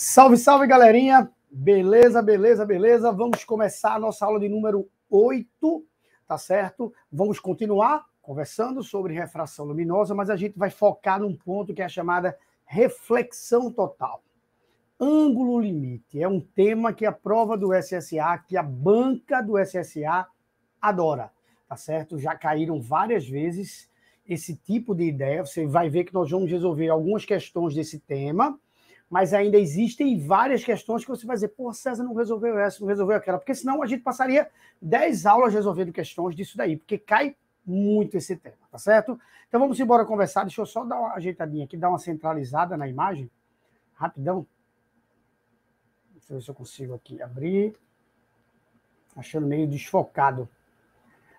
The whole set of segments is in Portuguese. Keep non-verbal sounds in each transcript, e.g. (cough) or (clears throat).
Salve, salve, galerinha! Beleza, beleza, beleza? Vamos começar a nossa aula de número 8, tá certo? Vamos continuar conversando sobre refração luminosa, mas a gente vai focar num ponto que é a chamada reflexão total. Ângulo limite é um tema que a prova do SSA, que a banca do SSA adora, tá certo? Já caíram várias vezes esse tipo de ideia. Você vai ver que nós vamos resolver algumas questões desse tema mas ainda existem várias questões que você vai dizer, pô, César não resolveu essa, não resolveu aquela, porque senão a gente passaria 10 aulas resolvendo questões disso daí, porque cai muito esse tema, tá certo? Então vamos embora conversar, deixa eu só dar uma ajeitadinha aqui, dar uma centralizada na imagem, rapidão. Deixa eu ver se eu consigo aqui abrir. Achando meio desfocado.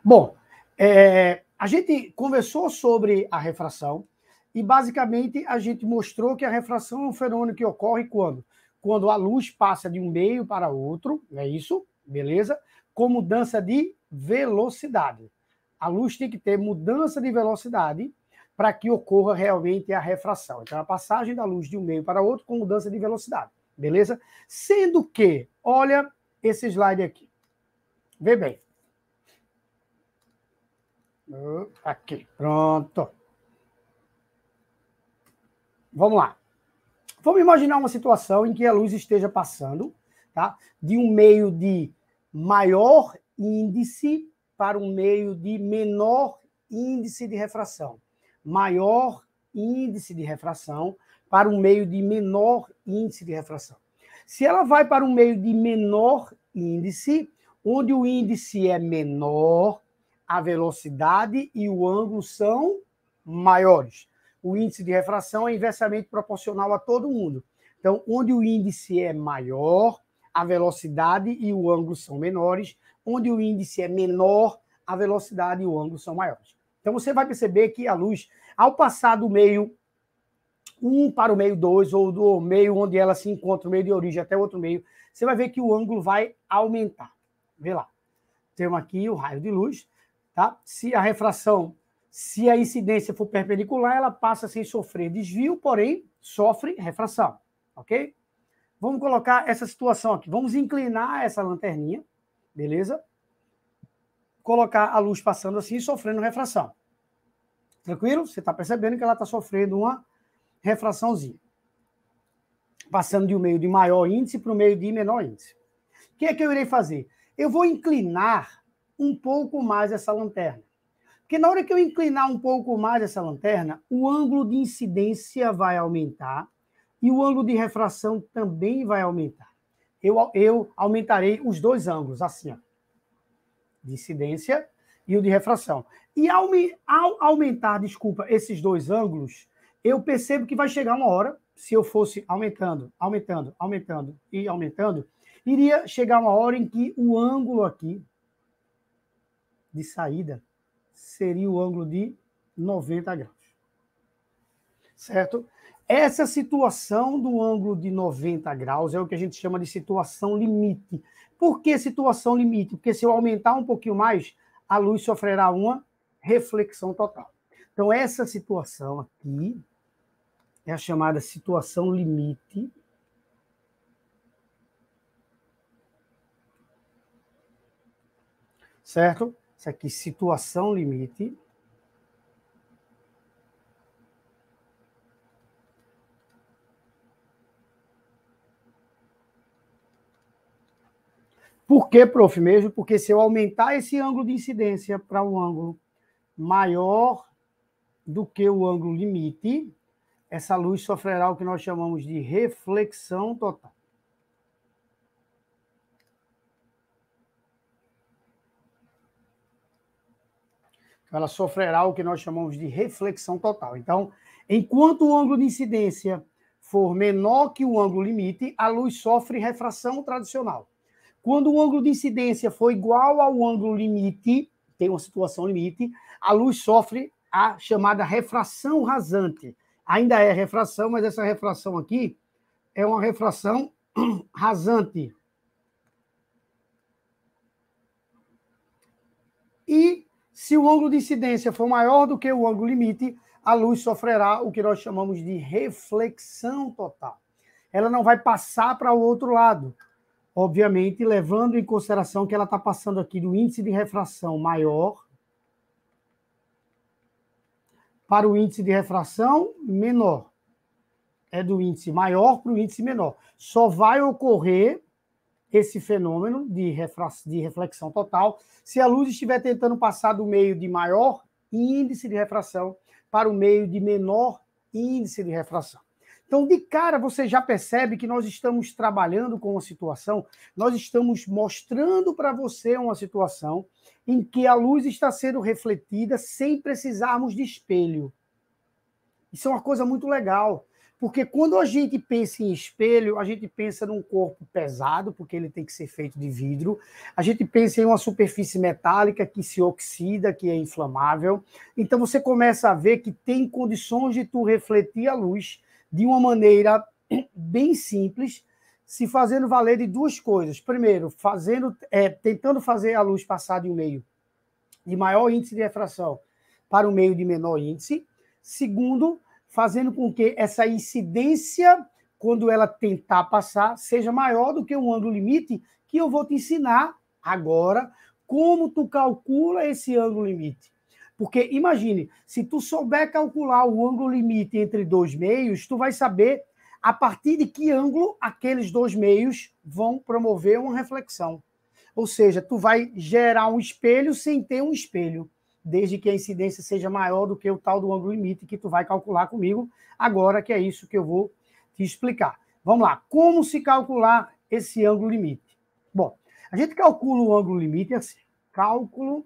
Bom, é, a gente conversou sobre a refração, e basicamente a gente mostrou que a refração é um fenômeno que ocorre quando? Quando a luz passa de um meio para outro, é isso? Beleza? Com mudança de velocidade. A luz tem que ter mudança de velocidade para que ocorra realmente a refração. Então, a passagem da luz de um meio para outro com mudança de velocidade, beleza? Sendo que, olha esse slide aqui. Vê bem. Aqui, pronto. Vamos lá. Vamos imaginar uma situação em que a luz esteja passando tá? de um meio de maior índice para um meio de menor índice de refração. Maior índice de refração para um meio de menor índice de refração. Se ela vai para um meio de menor índice, onde o índice é menor, a velocidade e o ângulo são maiores o índice de refração é inversamente proporcional a todo mundo. Então, onde o índice é maior, a velocidade e o ângulo são menores. Onde o índice é menor, a velocidade e o ângulo são maiores. Então, você vai perceber que a luz, ao passar do meio 1 um para o meio 2, ou do meio onde ela se encontra, o meio de origem até o outro meio, você vai ver que o ângulo vai aumentar. Vê lá. Temos aqui o raio de luz. Tá? Se a refração se a incidência for perpendicular, ela passa sem sofrer desvio, porém sofre refração, ok? Vamos colocar essa situação aqui. Vamos inclinar essa lanterninha, beleza? Colocar a luz passando assim e sofrendo refração. Tranquilo? Você está percebendo que ela está sofrendo uma refraçãozinha. Passando de um meio de maior índice para o meio de menor índice. O que é que eu irei fazer? Eu vou inclinar um pouco mais essa lanterna. Porque na hora que eu inclinar um pouco mais essa lanterna, o ângulo de incidência vai aumentar e o ângulo de refração também vai aumentar. Eu, eu aumentarei os dois ângulos, assim, ó, de incidência e o de refração. E ao, ao aumentar, desculpa, esses dois ângulos, eu percebo que vai chegar uma hora, se eu fosse aumentando, aumentando, aumentando e aumentando, iria chegar uma hora em que o ângulo aqui de saída seria o ângulo de 90 graus. Certo? Essa situação do ângulo de 90 graus é o que a gente chama de situação limite. Por que situação limite? Porque se eu aumentar um pouquinho mais, a luz sofrerá uma reflexão total. Então, essa situação aqui é a chamada situação limite certo? Isso aqui, situação limite. Por que, prof? Mesmo porque se eu aumentar esse ângulo de incidência para um ângulo maior do que o ângulo limite, essa luz sofrerá o que nós chamamos de reflexão total. ela sofrerá o que nós chamamos de reflexão total. Então, enquanto o ângulo de incidência for menor que o ângulo limite, a luz sofre refração tradicional. Quando o ângulo de incidência for igual ao ângulo limite, tem uma situação limite, a luz sofre a chamada refração rasante. Ainda é refração, mas essa refração aqui é uma refração (clears throat) rasante, Se o ângulo de incidência for maior do que o ângulo limite, a luz sofrerá o que nós chamamos de reflexão total. Ela não vai passar para o outro lado, obviamente, levando em consideração que ela está passando aqui do índice de refração maior para o índice de refração menor. É do índice maior para o índice menor. Só vai ocorrer esse fenômeno de, de reflexão total se a luz estiver tentando passar do meio de maior índice de refração para o meio de menor índice de refração. Então, de cara, você já percebe que nós estamos trabalhando com uma situação, nós estamos mostrando para você uma situação em que a luz está sendo refletida sem precisarmos de espelho. Isso é uma coisa muito legal. Porque quando a gente pensa em espelho, a gente pensa num corpo pesado, porque ele tem que ser feito de vidro. A gente pensa em uma superfície metálica que se oxida, que é inflamável. Então você começa a ver que tem condições de tu refletir a luz de uma maneira (clears throat) bem simples, se fazendo valer de duas coisas. Primeiro, fazendo, é, tentando fazer a luz passar de um meio de maior índice de refração para um meio de menor índice. Segundo, fazendo com que essa incidência, quando ela tentar passar, seja maior do que um ângulo limite, que eu vou te ensinar agora como tu calcula esse ângulo limite. Porque imagine, se tu souber calcular o ângulo limite entre dois meios, tu vai saber a partir de que ângulo aqueles dois meios vão promover uma reflexão. Ou seja, tu vai gerar um espelho sem ter um espelho desde que a incidência seja maior do que o tal do ângulo limite que tu vai calcular comigo agora, que é isso que eu vou te explicar. Vamos lá, como se calcular esse ângulo limite? Bom, a gente calcula o ângulo limite assim, cálculo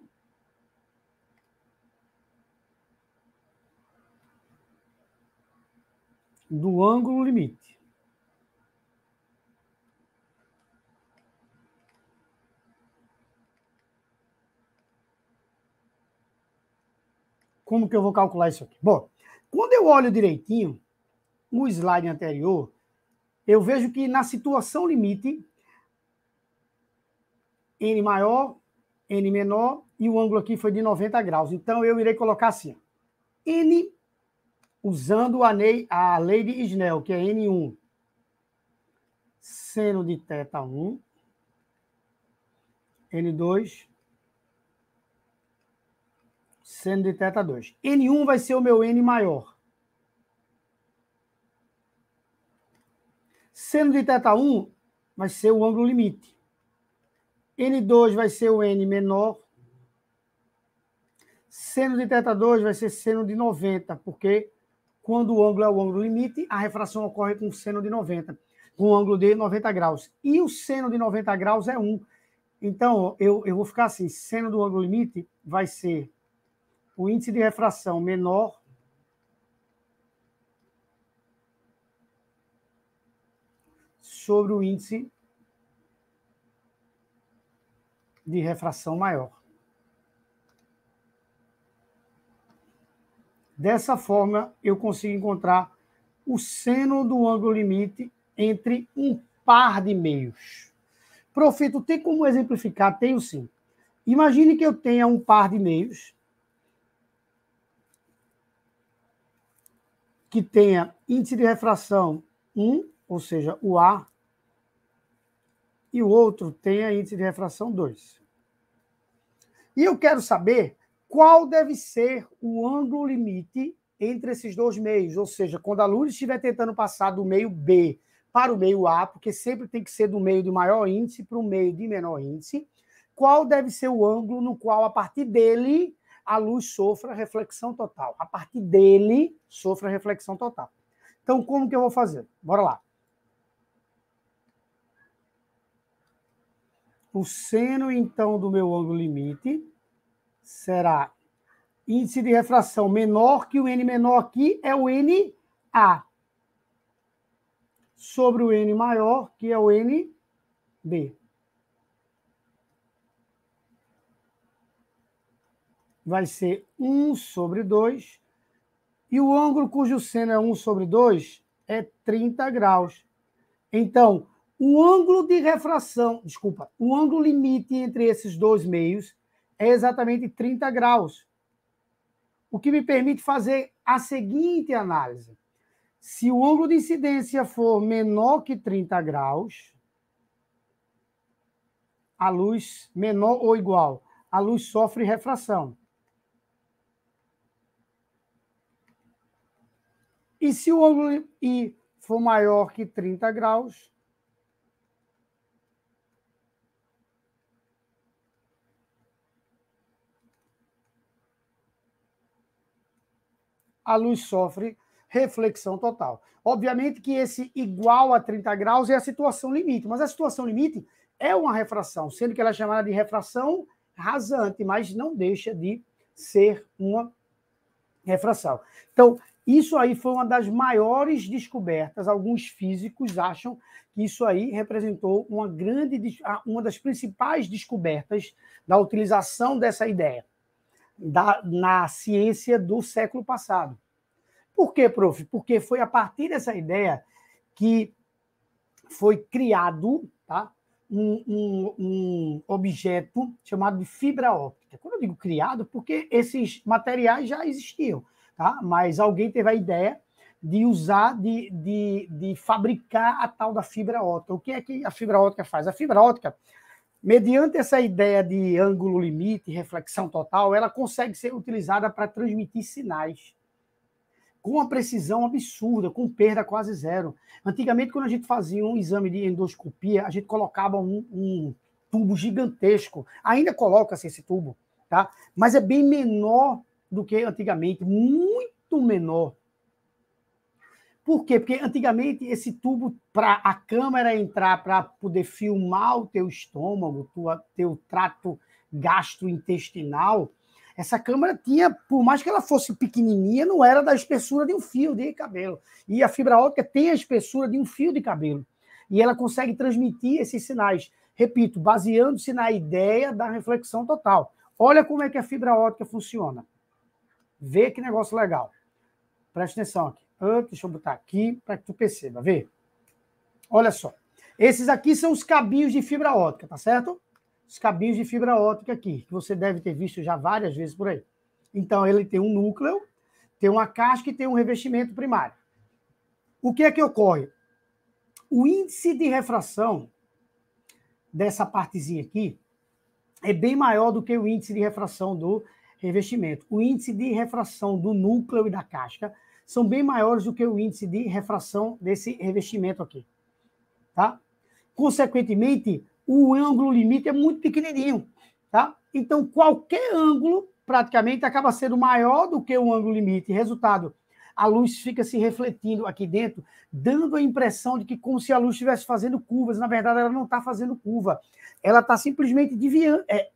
do ângulo limite. como que eu vou calcular isso aqui? Bom, quando eu olho direitinho no slide anterior, eu vejo que na situação limite, n maior, n menor, e o ângulo aqui foi de 90 graus. Então, eu irei colocar assim, n, usando a, lei, a lei de Snell, que é n1, seno de θ1, n2, seno de teta 2. N1 vai ser o meu N maior. Seno de teta 1 vai ser o ângulo limite. N2 vai ser o N menor. Seno de teta 2 vai ser seno de 90, porque quando o ângulo é o ângulo limite, a refração ocorre com seno de 90, com o ângulo de 90 graus. E o seno de 90 graus é 1. Então, eu, eu vou ficar assim, seno do ângulo limite vai ser o índice de refração menor. Sobre o índice de refração maior. Dessa forma, eu consigo encontrar o seno do ângulo limite entre um par de meios. Profito, tem como exemplificar? Tenho sim. Imagine que eu tenha um par de meios que tenha índice de refração 1, ou seja, o A, e o outro tenha índice de refração 2. E eu quero saber qual deve ser o ângulo limite entre esses dois meios, ou seja, quando a luz estiver tentando passar do meio B para o meio A, porque sempre tem que ser do meio de maior índice para o meio de menor índice, qual deve ser o ângulo no qual, a partir dele, a luz sofra reflexão total. A partir dele, sofra reflexão total. Então, como que eu vou fazer? Bora lá. O seno, então, do meu ângulo limite será índice de refração menor que o N menor aqui é o NA. Sobre o N maior, que é o NB. vai ser 1 sobre 2. E o ângulo cujo seno é 1 sobre 2 é 30 graus. Então, o ângulo de refração, desculpa, o ângulo limite entre esses dois meios é exatamente 30 graus. O que me permite fazer a seguinte análise. Se o ângulo de incidência for menor que 30 graus, a luz menor ou igual, a luz sofre refração. E se o ângulo I for maior que 30 graus, a luz sofre reflexão total. Obviamente que esse igual a 30 graus é a situação limite, mas a situação limite é uma refração, sendo que ela é chamada de refração rasante, mas não deixa de ser uma refração. Então, isso aí foi uma das maiores descobertas. Alguns físicos acham que isso aí representou uma grande, uma das principais descobertas da utilização dessa ideia da, na ciência do século passado. Por quê, prof? Porque foi a partir dessa ideia que foi criado tá, um, um, um objeto chamado de fibra óptica. Quando eu digo criado, porque esses materiais já existiam tá? mas alguém teve a ideia de usar, de, de, de fabricar a tal da fibra ótica. O que é que a fibra ótica faz? A fibra ótica, mediante essa ideia de ângulo limite, reflexão total, ela consegue ser utilizada para transmitir sinais com uma precisão absurda, com perda quase zero. Antigamente, quando a gente fazia um exame de endoscopia, a gente colocava um, um tubo gigantesco. Ainda coloca-se esse tubo, tá? Mas é bem menor do que antigamente, muito menor. Por quê? Porque antigamente esse tubo para a câmera entrar para poder filmar o teu estômago, tua, teu trato gastrointestinal, essa câmera tinha, por mais que ela fosse pequenininha, não era da espessura de um fio de cabelo. E a fibra óptica tem a espessura de um fio de cabelo. E ela consegue transmitir esses sinais. Repito, baseando-se na ideia da reflexão total. Olha como é que a fibra óptica funciona. Vê que negócio legal. Presta atenção aqui. deixa eu botar aqui para que tu perceba. Vê. Olha só. Esses aqui são os cabinhos de fibra ótica, tá certo? Os cabinhos de fibra ótica aqui, que você deve ter visto já várias vezes por aí. Então, ele tem um núcleo, tem uma casca e tem um revestimento primário. O que é que ocorre? O índice de refração dessa partezinha aqui é bem maior do que o índice de refração do revestimento. O índice de refração do núcleo e da casca são bem maiores do que o índice de refração desse revestimento aqui. Tá? Consequentemente, o ângulo limite é muito pequenininho. Tá? Então, qualquer ângulo praticamente acaba sendo maior do que o ângulo limite. Resultado, a luz fica se refletindo aqui dentro, dando a impressão de que como se a luz estivesse fazendo curvas. Na verdade, ela não está fazendo curva. Ela está simplesmente desviando. É,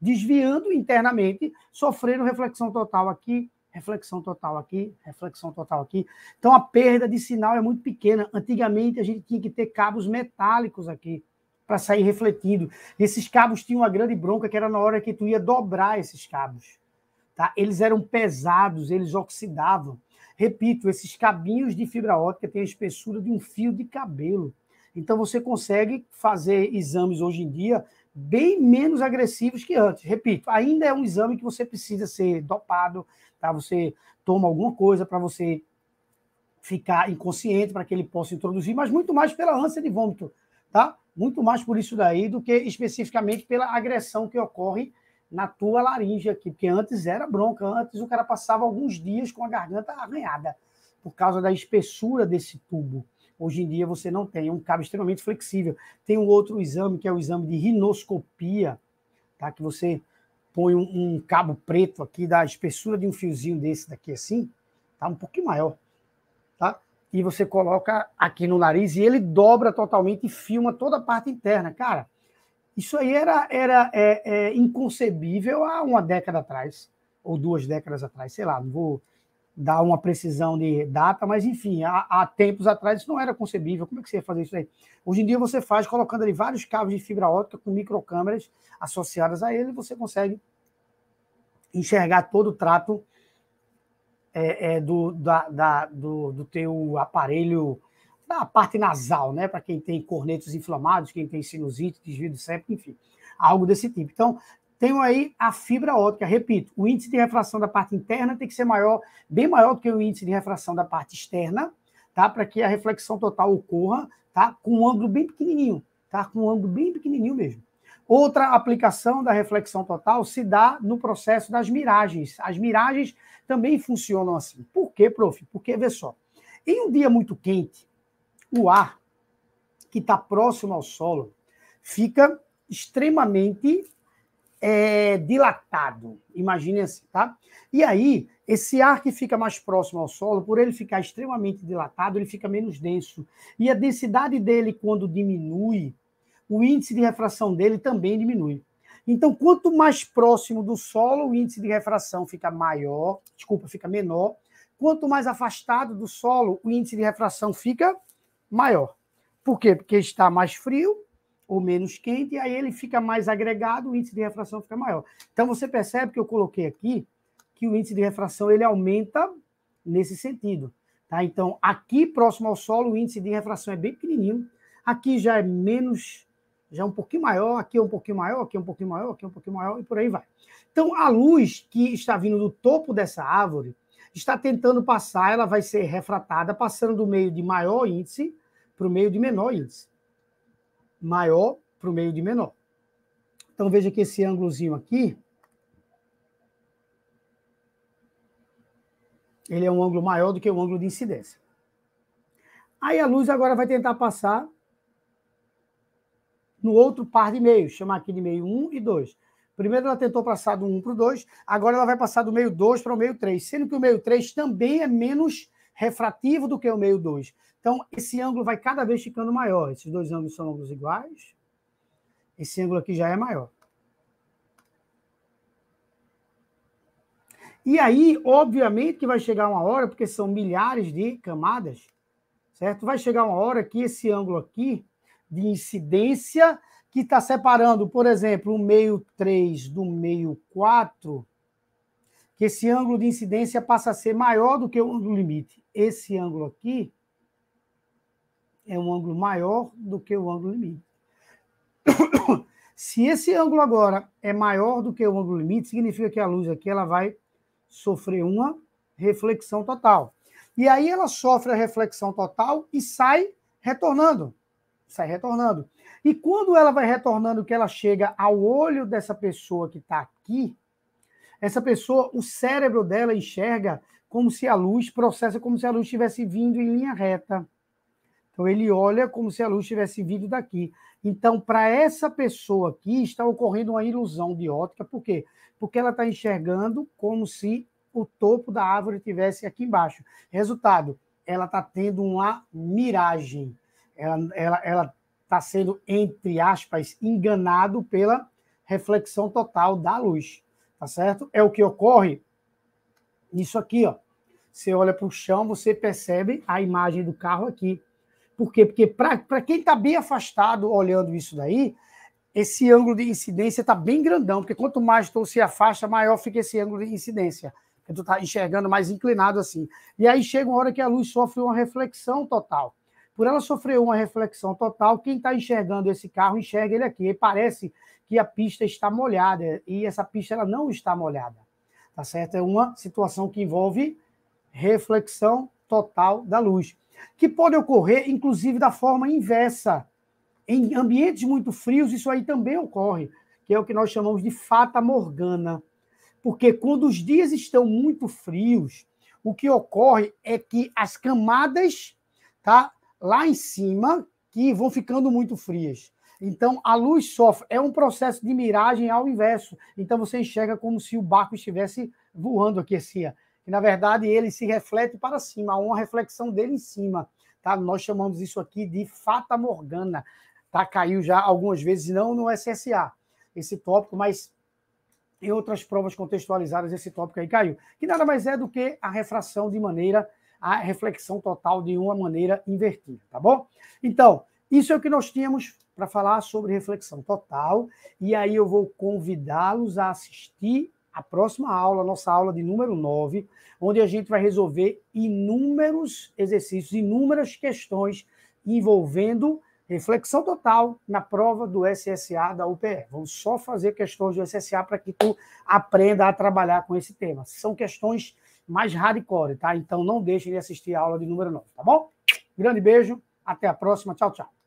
desviando internamente, sofrendo reflexão total aqui, reflexão total aqui, reflexão total aqui. Então a perda de sinal é muito pequena. Antigamente a gente tinha que ter cabos metálicos aqui para sair refletindo. Esses cabos tinham uma grande bronca que era na hora que tu ia dobrar esses cabos. Tá? Eles eram pesados, eles oxidavam. Repito, esses cabinhos de fibra ótica têm a espessura de um fio de cabelo. Então você consegue fazer exames hoje em dia bem menos agressivos que antes. Repito, ainda é um exame que você precisa ser dopado, tá? Você toma alguma coisa para você ficar inconsciente, para que ele possa introduzir, mas muito mais pela ânsia de vômito, tá? Muito mais por isso daí do que especificamente pela agressão que ocorre na tua laringe aqui, porque antes era bronca, antes o cara passava alguns dias com a garganta arranhada por causa da espessura desse tubo. Hoje em dia você não tem, é um cabo extremamente flexível. Tem um outro exame, que é o exame de rinoscopia, tá? que você põe um, um cabo preto aqui da espessura de um fiozinho desse daqui assim, tá? um pouquinho maior, tá? e você coloca aqui no nariz e ele dobra totalmente e filma toda a parte interna. Cara, isso aí era, era é, é inconcebível há uma década atrás, ou duas décadas atrás, sei lá, não vou dar uma precisão de data, mas enfim, há, há, tempos atrás isso não era concebível. Como é que você ia fazer isso aí? Hoje em dia você faz colocando ali vários cabos de fibra ótica com microcâmeras associadas a ele, você consegue enxergar todo o trato é, é, do, da, da, do, do teu aparelho, da parte nasal, né? Para quem tem cornetos inflamados, quem tem sinusite, desvio de septo, enfim, algo desse tipo. Então, tenho aí a fibra ótica. repito, o índice de refração da parte interna tem que ser maior, bem maior do que o índice de refração da parte externa, tá? Para que a reflexão total ocorra, tá? Com um ângulo bem pequenininho, tá? Com um ângulo bem pequenininho mesmo. Outra aplicação da reflexão total se dá no processo das miragens. As miragens também funcionam assim. Por quê, prof? Porque, vê só, em um dia muito quente, o ar que está próximo ao solo fica extremamente é, dilatado. Imagine assim, tá? E aí, esse ar que fica mais próximo ao solo, por ele ficar extremamente dilatado, ele fica menos denso. E a densidade dele, quando diminui, o índice de refração dele também diminui. Então, quanto mais próximo do solo, o índice de refração fica maior, desculpa, fica menor. Quanto mais afastado do solo, o índice de refração fica maior. Por quê? Porque está mais frio ou menos quente, e aí ele fica mais agregado, o índice de refração fica maior. Então você percebe que eu coloquei aqui que o índice de refração ele aumenta nesse sentido. Tá? Então, aqui próximo ao solo, o índice de refração é bem pequenininho. Aqui já é menos, já é um pouquinho maior, aqui é um pouquinho maior, aqui é um pouquinho maior, aqui é um pouquinho maior e por aí vai. Então, a luz que está vindo do topo dessa árvore está tentando passar, ela vai ser refratada, passando do meio de maior índice para o meio de menor índice maior para o meio de menor. Então veja que esse ângulozinho aqui, ele é um ângulo maior do que o ângulo de incidência. Aí a luz agora vai tentar passar no outro par de meios, chamar aqui de meio 1 e 2. Primeiro ela tentou passar do 1 para o 2, agora ela vai passar do meio 2 para o meio 3, sendo que o meio 3 também é menos refrativo do que o meio 2. Então, esse ângulo vai cada vez ficando maior. Esses dois ângulos são ângulos iguais. Esse ângulo aqui já é maior. E aí, obviamente que vai chegar uma hora, porque são milhares de camadas, certo? Vai chegar uma hora que esse ângulo aqui de incidência, que está separando, por exemplo, o meio 3 do meio 4, que esse ângulo de incidência passa a ser maior do que o ângulo limite. Esse ângulo aqui é um ângulo maior do que o ângulo limite. (coughs) Se esse ângulo agora é maior do que o ângulo limite, significa que a luz aqui ela vai sofrer uma reflexão total. E aí ela sofre a reflexão total e sai retornando. Sai retornando. E quando ela vai retornando, que ela chega ao olho dessa pessoa que está aqui, essa pessoa, o cérebro dela enxerga como se a luz, processa como se a luz estivesse vindo em linha reta. Então, ele olha como se a luz estivesse vindo daqui. Então, para essa pessoa aqui, está ocorrendo uma ilusão de ótica. Por quê? Porque ela está enxergando como se o topo da árvore estivesse aqui embaixo. Resultado, ela está tendo uma miragem. Ela está sendo, entre aspas, enganado pela reflexão total da luz tá certo? É o que ocorre isso aqui, ó. Você olha para o chão, você percebe a imagem do carro aqui. Por quê? Porque para quem está bem afastado olhando isso daí, esse ângulo de incidência está bem grandão, porque quanto mais tu se afasta, maior fica esse ângulo de incidência. Porque tu está enxergando mais inclinado assim. E aí chega uma hora que a luz sofre uma reflexão total. Por ela sofrer uma reflexão total, quem está enxergando esse carro enxerga ele aqui. E parece que a pista está molhada e essa pista ela não está molhada, tá certo? É uma situação que envolve reflexão total da luz, que pode ocorrer inclusive da forma inversa. Em ambientes muito frios isso aí também ocorre, que é o que nós chamamos de fata morgana. Porque quando os dias estão muito frios, o que ocorre é que as camadas, tá, lá em cima, que vão ficando muito frias então, a luz sofre. É um processo de miragem ao inverso. Então, você enxerga como se o barco estivesse voando aqui, assim. E, na verdade, ele se reflete para cima. Há uma reflexão dele em cima. Tá? Nós chamamos isso aqui de fata morgana. Tá? Caiu já algumas vezes, não no SSA, esse tópico, mas em outras provas contextualizadas, esse tópico aí caiu. Que nada mais é do que a refração de maneira a reflexão total de uma maneira invertida, tá bom? Então, isso é o que nós tínhamos para falar sobre reflexão total. E aí eu vou convidá-los a assistir a próxima aula, a nossa aula de número 9, onde a gente vai resolver inúmeros exercícios, inúmeras questões envolvendo reflexão total na prova do SSA da UPE. Vamos só fazer questões do SSA para que tu aprenda a trabalhar com esse tema. São questões mais hardcore, tá? Então não deixem de assistir a aula de número 9, tá bom? Grande beijo, até a próxima, tchau, tchau.